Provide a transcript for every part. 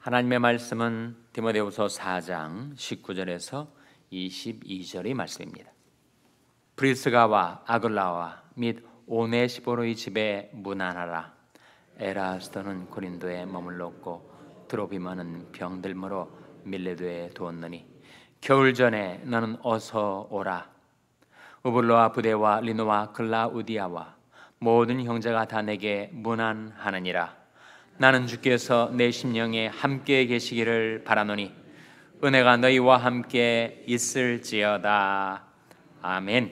하나님의 말씀은 디모데후서 4장 19절에서 22절의 말씀입니다. 브리스가와 아글라와 및 오네시보로의 집에 무난하라. 에라스더는 고린도에 머물렀고 드로비마는 병들므로 밀레도에 두었느니 겨울 전에 너는 어서 오라. 우블로와 부대와 리노와 글라우디아와 모든 형제가 다 내게 무난하느니라. 나는 주께서 내 심령에 함께 계시기를 바라노니 은혜가 너희와 함께 있을지어다. 아멘.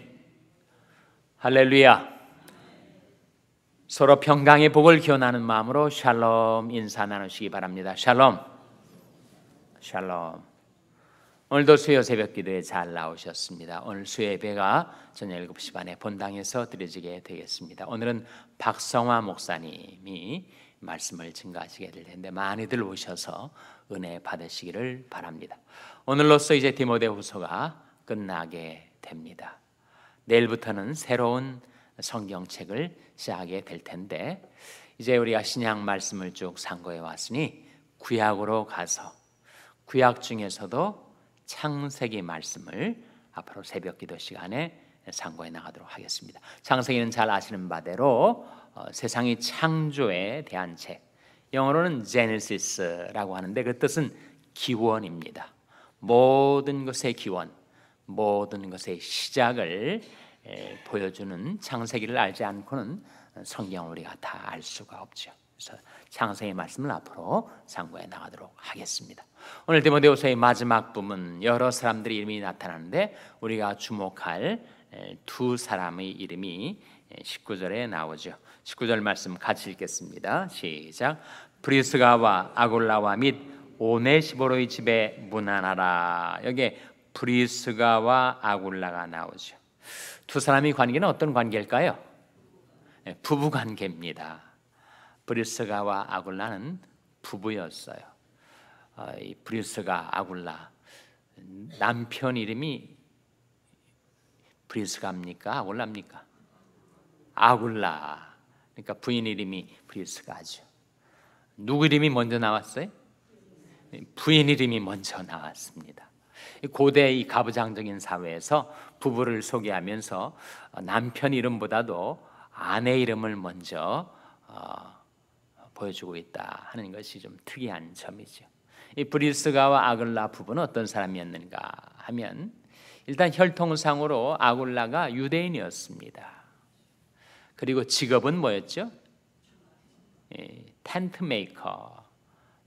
할렐루야. 서로 평강의 복을 기원하는 마음으로 샬롬 인사 나누시기 바랍니다. 샬롬. 샬롬. 오늘도 수요 새벽 기도에 잘 나오셨습니다. 오늘 수요 예배가 저녁 7시 반에 본당에서 드려지게 되겠습니다. 오늘은 박성화 목사님이 말씀을 증가하시게 될 텐데 많이들 오셔서 은혜 받으시기를 바랍니다. 오늘로써 이제 디모데후서가 끝나게 됩니다. 내일부터는 새로운 성경책을 시작하게 될 텐데 이제 우리가 신약 말씀을 쭉 상고해 왔으니 구약으로 가서 구약 중에서도 창세기 말씀을 앞으로 새벽 기도 시간에 상고해 나가도록 하겠습니다. 창세기는 잘 아시는 바대로 어, 세상의 창조에 대한 책. 영어로는 g e n e s i s 라고 하는데 그 뜻은 기원입니다. 모든 것의 기원, 모든 것의 시작을 보여주는 창세기를 알지 않고는 성경 우리가 다 알 수가 없죠. 그래서 창세기 말씀을 앞으로 상고해 나가도록 하겠습니다. 오늘 디모데후서의 마지막 부분 여러 사람들의 이름이 나타나는데 우리가 주목할 두 사람의 이름이 19절에 나오죠. 19절 말씀 같이 읽겠습니다. 시작. 브리스가와 아골라와 및 오네시보로의 집에 문안하라. 여기 브리스가와 아골라가 나오죠. 두 사람이 관계는 어떤 관계일까요? 예, 부부 관계입니다. 브리스가와 아굴라는 부부였어요. 아, 이 브리스가 아굴라 남편 이름이 브리스가입니까? 아굴라입니까? 아굴라. 그러니까 부인 이름이 브리스가 아주 누구 이름이 먼저 나왔어요? 부인 이름이 먼저 나왔습니다. 고대 이 가부장적인 사회에서 부부를 소개하면서 남편 이름보다도 아내 이름을 먼저 어, 보여주고 있다 하는 것이 좀 특이한 점이죠. 이 브리스가와 아글라 부부는 어떤 사람이었는가 하면 일단 혈통상으로 아굴라가 유대인이었습니다. 그리고 직업은 뭐였죠? 예, 텐트 메이커,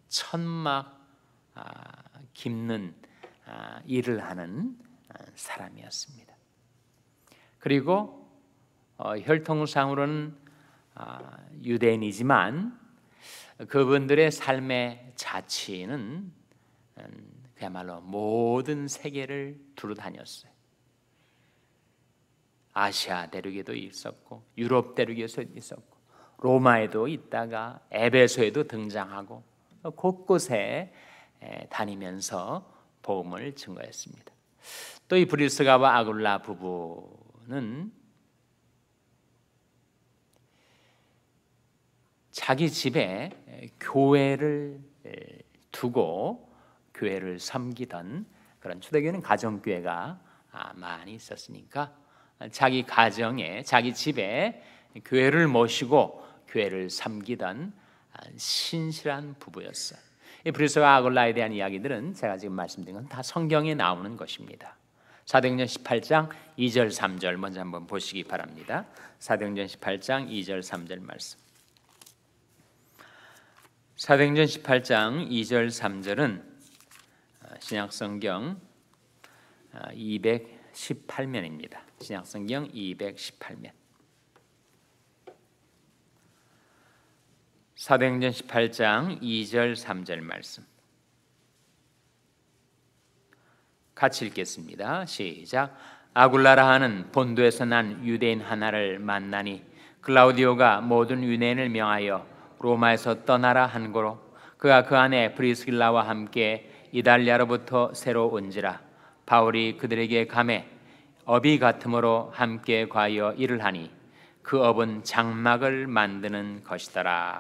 천막 아, 는 아, 일을 하는 아, 사람이었습니다. 그리고 어, 혈통상으로는 아, 유대인이지만 그분들의 삶의 자치는 음, 그야말로 모든 세계를 두루 다녔어요. 아시아 대륙에도 있었고 유럽 대륙에서 있었고 로마에도 있다가 에베소에도 등장하고 곳곳에 다니면서 복음을 증거했습니다. 또 이 브리스가와 아굴라 부부는 자기 집에 교회를 두고 교회를 섬기던 그런 초대교회는 가정교회가 아, 많이 있었으니까 자기 가정에 자기 집에 교회를 모시고 교회를 섬기던 아, 신실한 부부였어요. 브리스와 아골라에 대한 이야기들은 제가 지금 말씀드린 건 다 성경에 나오는 것입니다. 사도행전 18장 2절 3절 먼저 한번 보시기 바랍니다. 사도행전 18장 2절 3절 말씀. 사도행전 18장 2절 3절은 아, 신약성경 200 아, 218면입니다. 신약성경 218면. 사도행전 18장 2절 3절 말씀. 같이 읽겠습니다. 시작. 아굴라라 하는 본도에서 난 유대인 하나를 만나니 클라우디오가 모든 유대인을 명하여 로마에서 떠나라 한 거로 그가 그 안에 브리스길라와 함께 이달리아로부터 새로 온지라 바울이 그들에게 감해 업이 같으므로 함께 과여 일을 하니 그 업은 장막을 만드는 것이더라.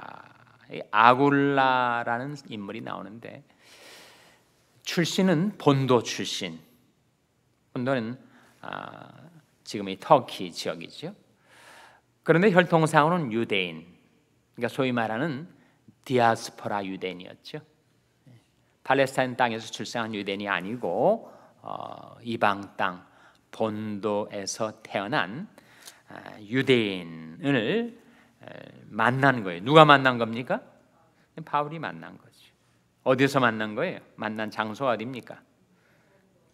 아굴라라는 인물이 나오는데 출신은 본도 출신. 본도는 아, 지금의 터키 지역이죠. 그런데 혈통상으로는 유대인, 그러니까 소위 말하는 디아스포라 유대인이었죠. 네. 팔레스타인 땅에서 출생한 유대인이 아니고 어, 이방 땅 본도에서 태어난 아, 유대인을 만난 거예요. 누가 만난 겁니까? 바울이 만난 거죠. 어디서 만난 거예요? 만난 장소 어디입니까?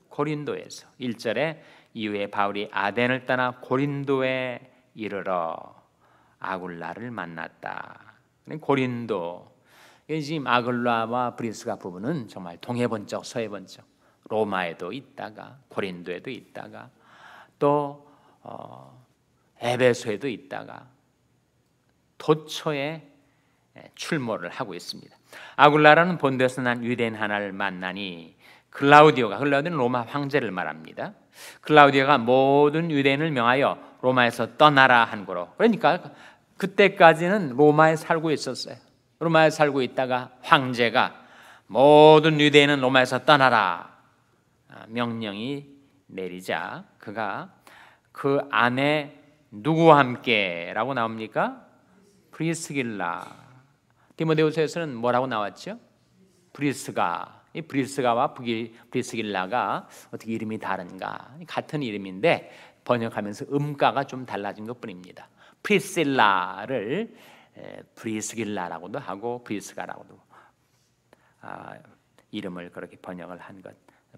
고린도에서 1절에 이후에 바울이 아덴을 떠나 고린도에 이르러 아굴라를 만났다. 그러니까 고린도 지금 아굴라와 브리스가 부부는 정말 동해번쩍 서해번쩍 로마에도 있다가 고린도에도 있다가 또 어, 에베소에도 있다가 도처에 예, 출몰을 하고 있습니다. 아굴라라는 본드에서 난 유대인 하나를 만나니 클라우디오가 클라우디는 로마 황제를 말합니다. 클라우디오가 모든 유대인을 명하여 로마에서 떠나라 한 거로. 그러니까 그때까지는 로마에 살고 있었어요. 로마에 살고 있다가 황제가 모든 유대인은 로마에서 떠나라. 아, 명령이 내리자 그가 그 안에 누구와 함께라고 나옵니까? 프리스길라. 디모데후서에서는 뭐라고 나왔죠? 브리스가. 이 브리스가와 브리스길라가 어떻게 이름이 다른가? 같은 이름인데 번역하면서 음가가 좀 달라진 것뿐입니다. 프리실라를 브리스길라라고도 하고 브리스가라고도 아, 이름을 그렇게 번역을 한 것.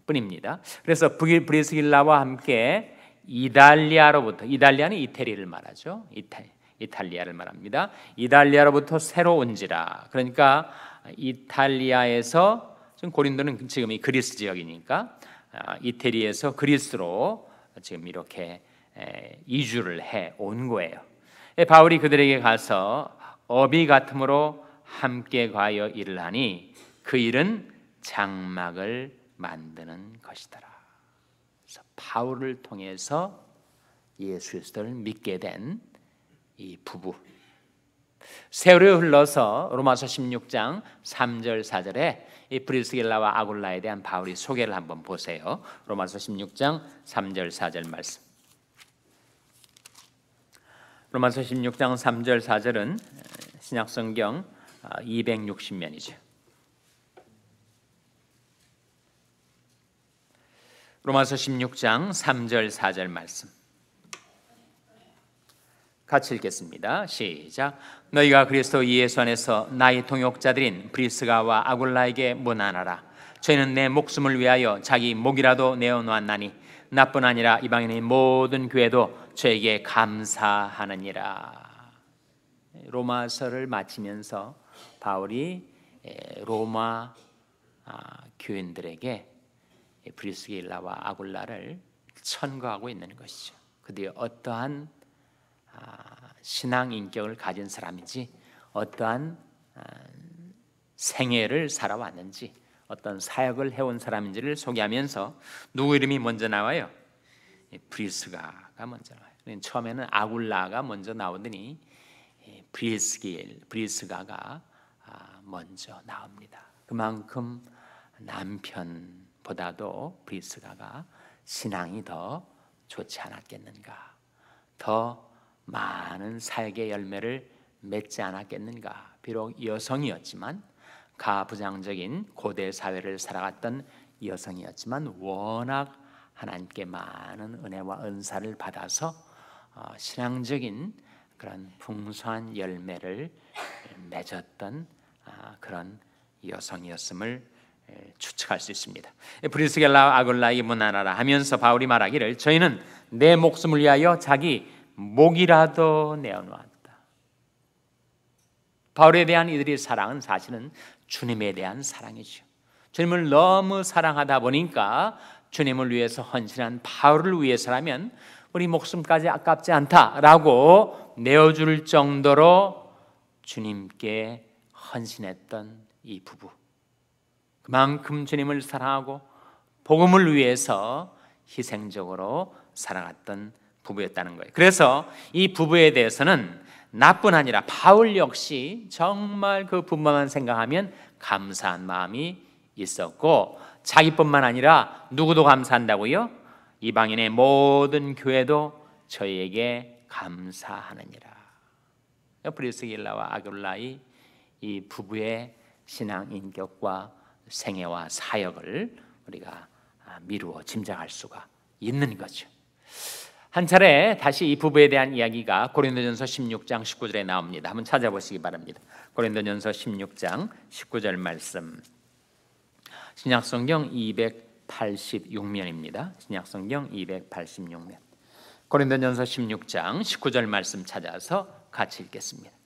뿐입니다. 그래서 브리스길라와 함께 이달리아로부터 이달리아는 이태리를 말하죠. 이탈 이탈리아를 말합니다. 이탈리아로부터 새로 온지라. 그러니까 이탈리아에서 지금 고린도는 지금 이 그리스 지역이니까 아, 이태리에서 그리스로 지금 이렇게 이주를 해 온 거예요. 예, 바울이 그들에게 가서 어비 같음으로 함께 가여 일을 하니 그 일은 장막을 만드는 것이더라. 그래서 바울을 통해서 예수 그리스도를 믿게 된 이 부부 세월이 흘러서 로마서 16장 3절 4절에 이 브리스길라와 아굴라에 대한 바울이 소개를 한번 보세요. 로마서 16장 3절 4절 말씀. 로마서 16장 3절 4절은 신약성경 260면이죠. 어, 로마서 16장 3절 4절 말씀. 같이 읽겠습니다. 시작. 너희가 그리스도 예수 안에서 나의 동역자들인 브리스가와 아굴라에게 문안하라. 저희는 내 목숨을 위하여 자기 목이라도 내어놓았나니 나뿐 아니라 이방인의 모든 교회도 저에게 감사하느니라. 로마서를 마치면서 바울이 로마 아, 교인들에게 예, 브리스길라와 아굴라를 천거하고 있는 것이죠. 그들이 어떠한 아, 신앙 인격을 가진 사람인지, 어떠한 아, 생애를 살아왔는지, 어떤 사역을 해온 사람인지를 소개하면서 누구 이름이 먼저 나와요? 예, 브리스가가 먼저 나와요. 그러니까 처음에는 아굴라가 먼저 나오더니 예, 브리스길, 브리스가가 아, 먼저 나옵니다. 그만큼 남편 보다도 브리스가가 신앙이 더 좋지 않았겠는가? 더 많은 살계 열매를 맺지 않았겠는가? 비록 여성이었지만 가부장적인 고대 사회를 살아갔던 여성이었지만 워낙 하나님께 많은 은혜와 은사를 받아서 어, 신앙적인 그런 풍성한 열매를 맺었던 아, 그런 여성이었음을 예, 추측할 수 있습니다. 예, 브리스겔라 아골라의 문하나라 하면서 바울이 말하기를 저희는 내 목숨을 위하여 자기 목이라도 내어놓았다. 바울에 대한 이들의 사랑은 사실은 주님에 대한 사랑이죠. 주님을 너무 사랑하다 보니까 주님을 위해서 헌신한 바울을 위해서라면 우리 목숨까지 아깝지 않다라고 내어줄 정도로 주님께 헌신했던 이 부부. 만큼 주님을 사랑하고 복음을 위해서 희생적으로 살아갔던 부부였다는 거예요. 그래서 이 부부에 대해서는 나뿐 아니라 바울 역시 정말 그 부부만 생각하면 감사한 마음이 있었고 자기뿐만 아니라 누구도 감사한다고요? 이방인의 모든 교회도 저희에게 감사하느니라. 프리스길라와 아굴라이 이 부부의 신앙 인격과 생애와 사역을 우리가 아, 미루어 짐작할 수가 있는 거죠. 한 차례 다시 이 부부에 대한 이야기가 고린도전서 16장 19절에 나옵니다. 한번 찾아보시기 바랍니다. 고린도전서 16장 19절 말씀. 신약성경 286면입니다. 신약성경 286면. 고린도전서 16장 19절 말씀 찾아서 같이 읽겠습니다.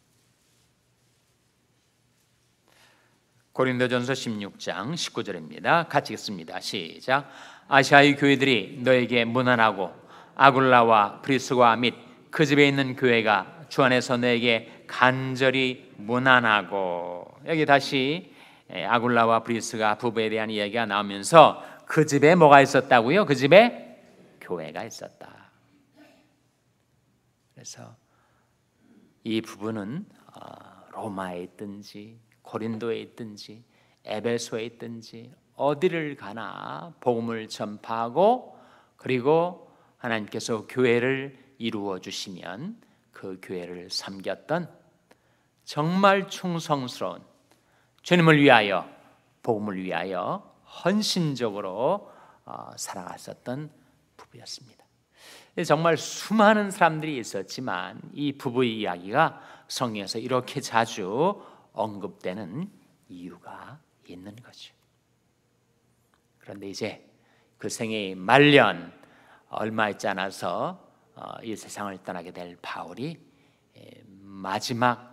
고린도전서 16장 19절입니다. 같이 읽습니다. 시작. 아시아의 교회들이 너에게 무난하고 아굴라와 브리스와 및 그 집에 있는 교회가 주 안에서 너에게 간절히 무난하고 여기 다시 예, 아굴라와 브리스가 부부에 대한 이야기가 나오면서 그 집에 뭐가 있었다고요? 그 집에 교회가 있었다. 그래서 이 부분은 어, 로마에 있든지 고린도에 있든지 에베소에 있든지 어디를 가나 복음을 전파하고 그리고 하나님께서 교회를 이루어 주시면 그 교회를 섬겼던 정말 충성스러운 주님을 위하여 복음을 위하여 헌신적으로 어, 살아갔었던 부부였습니다. 예, 정말 수많은 사람들이 있었지만 이 부부의 이야기가 성경에서 이렇게 자주 언급되는 이유가 있는 거죠. 그런데 이제 그 생의 말년 얼마 있지 않아서 어, 이 세상을 떠나게 될 바울이 예, 마지막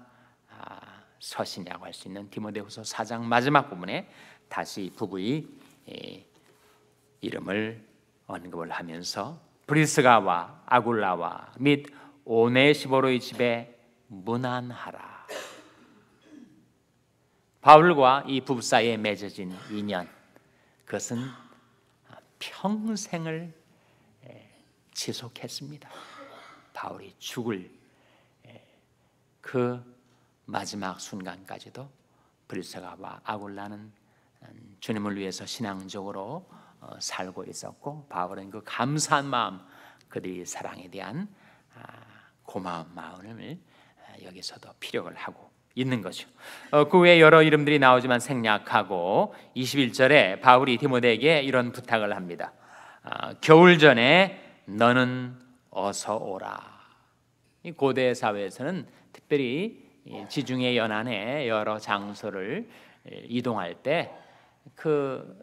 아, 서신이라고 할 수 있는 디모데후서 4장 마지막 부분에 다시 부부의 예, 이름을 언급을 하면서 브리스가와 아굴라와 및 오네시보로의 집에 문안하라 바울과 이 부부 사이에 맺어진 인연 그것은 평생을 지속했습니다. 바울이 죽을 그 마지막 순간까지도 브리스가와 아굴라는 음, 주님을 위해서 신앙적으로 어, 살고 있었고 바울은 그 감사한 마음 그들의 사랑에 대한 아, 고마운 마음을 아, 여기서도 피력을 하고 있는 거죠. 어, 그 외에 여러 이름들이 나오지만 생략하고 21절에 바울이 디모데에게 이런 부탁을 합니다. 아, 겨울 전에 너는 어서 오라. 이 고대 사회에서는 특별히 지중해 연안에 여러 장소를 이동할 때 그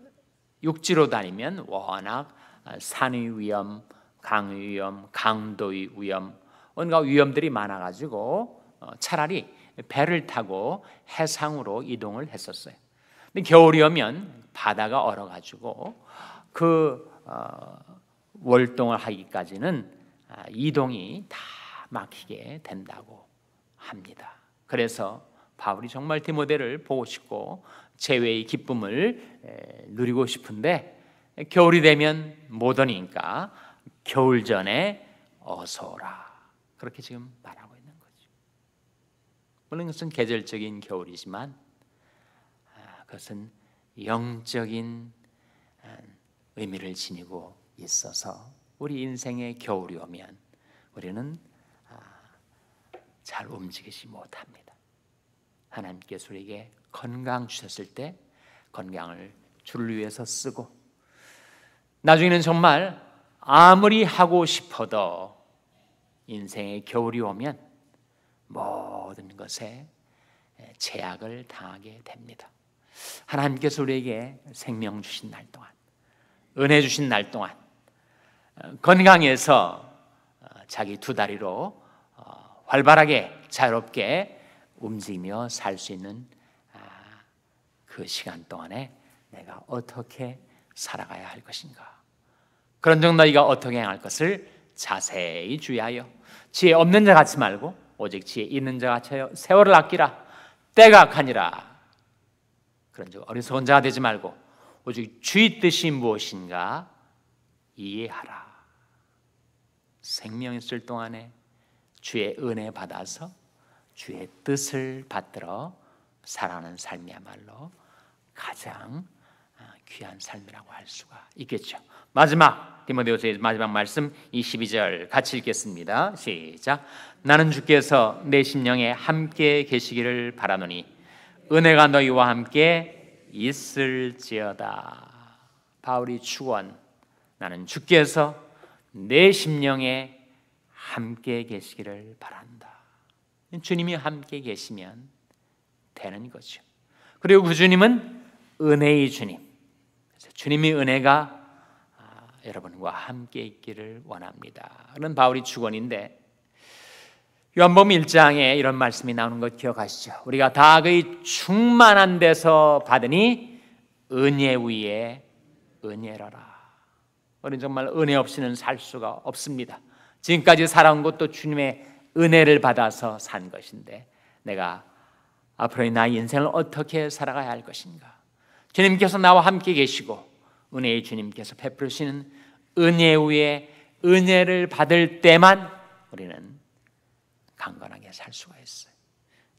육지로 다니면 워낙 아, 산위 위험, 강위 위험, 강도의 위험, 온갖 위험들이 많아가지고 어, 차라리 배를 타고 해상으로 이동을 했었어요. 근데 겨울이 오면 바다가 얼어가지고 그 어, 월동을 하기까지는 아, 이동이 다 막히게 된다고 합니다. 그래서 바울이 정말 디모데를 보고 싶고 제외의 기쁨을 누리고 싶은데 겨울이 되면 못 오니까 겨울 전에 어서 오라 그렇게 지금 말하고 물론 그것은 계절적인 겨울이지만 아, 그것은 영적인 아, 의미를 지니고 있어서 우리 인생의 겨울이 오면 우리는 아, 잘 움직이지 못합니다. 하나님께서 우리에게 건강 주셨을 때 건강을 주를 위해서 쓰고 나중에는 정말 아무리 하고 싶어도 인생의 겨울이 오면 뭐 얻은 것에 제약을 당하게 됩니다. 하나님께서 우리에게 생명 주신 날 동안, 은혜 주신 날 동안, 어, 건강해서 어, 자기 두 다리로 어, 활발하게 자유롭게 움직이며 살 수 있는 아, 그 시간 동안에 내가 어떻게 살아가야 할 것인가. 그런즉 너희가 어떻게 행할 것을 자세히 주의하여 지혜 없는 자 같이 말고 오직 지혜 있는 자가 세월을 아끼라 때가 가니라 그런즉 어리석은 자가 되지 말고 오직 주의 뜻이 무엇인가 이해하라 생명 있을 동안에 주의 은혜 받아서 주의 뜻을 받들어 살아가는 삶이야말로 가장 귀한 삶이라고 할 수가 있겠죠. 마지막 디모데후서의 마지막 말씀 22절 같이 읽겠습니다. 시작. 나는 주께서 내 심령에 함께 계시기를 바라노니 은혜가 너희와 함께 있을지어다. 바울이 축원 나는 주께서 내 심령에 함께 계시기를 바란다. 주님이 함께 계시면 되는 거죠. 그리고 그 주님은 은혜의 주님. 주님의 은혜가 아, 여러분과 함께 있기를 원합니다. 그런 바울이 축원인데 요한복음 1장에 이런 말씀이 나오는 것 기억하시죠? 우리가 다의 충만한 데서 받으니 은혜 위에 은혜라라. 우리는 정말 은혜 없이는 살 수가 없습니다. 지금까지 살아온 것도 주님의 은혜를 받아서 산 것인데 내가 앞으로의 나의 인생을 어떻게 살아가야 할 것인가? 주님께서 나와 함께 계시고 은혜의 주님께서 베푸시는 은혜 위에 은혜를 받을 때만 우리는 강건하게 살 수가 있어요.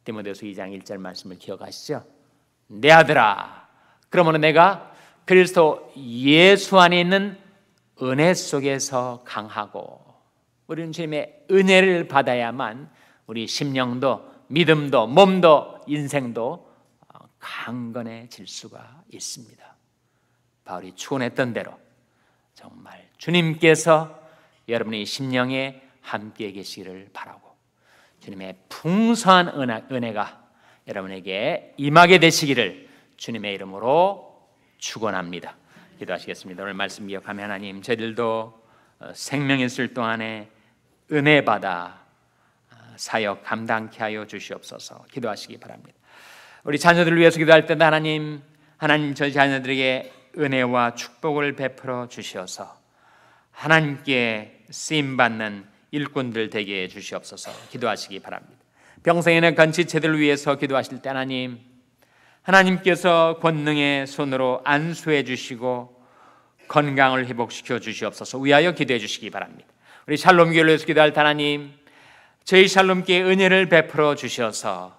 디모데서 2장 1절 말씀을 기억하시죠? 내 아들아 그러므로 내가 그리스도 예수 안에 있는 은혜 속에서 강하고 우리는 주님의 은혜를 받아야만 우리 심령도 믿음도 몸도 인생도 어, 강건해질 수가 있습니다. 바울이 추원했던 대로 정말 주님께서 여러분의 심령에 함께 계시기를 바라고 주님의 풍성한 은혜가 여러분에게 임하게 되시기를 주님의 이름으로 축원합니다. 기도하시겠습니다. 오늘 말씀 기억하며 하나님 저희들도 어, 생명 있을 동안에 은혜 받아 아, 사역 감당케 하여 주시옵소서. 기도하시기 바랍니다. 우리 자녀들을 위해서 기도할 때도 하나님 하나님 저희 자녀들에게 은혜와 축복을 베풀어 주시어서 하나님께 쓰임 받는 일꾼들 되게 해 주시옵소서. 기도하시기 바랍니다. 병생에는 건치체들 위해서 기도하실 때 하나님 하나님께서 권능의 손으로 안수해 주시고 건강을 회복시켜 주시옵소서. 위하여 기도해 주시기 바랍니다. 우리 샬롬 교회를 위해서 기도할 하나님 저희 샬롬께 은혜를 베풀어 주셔서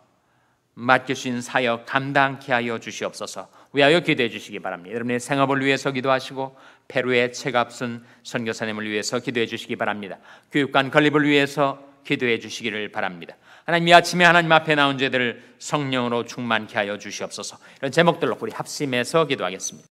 맡겨주신 사역 감당케 하여 주시옵소서. 위하여 기도해 주시기 바랍니다. 여러분의 생업을 위해서 기도하시고 페루의 책값은 선교사님을 위해서 기도해 주시기 바랍니다. 교육관 건립을 위해서 기도해 주시기를 바랍니다. 하나님 이 아침에 하나님 앞에 나온 죄들을 성령으로 충만케 하여 주시옵소서. 이런 제목들로 우리 합심해서 기도하겠습니다.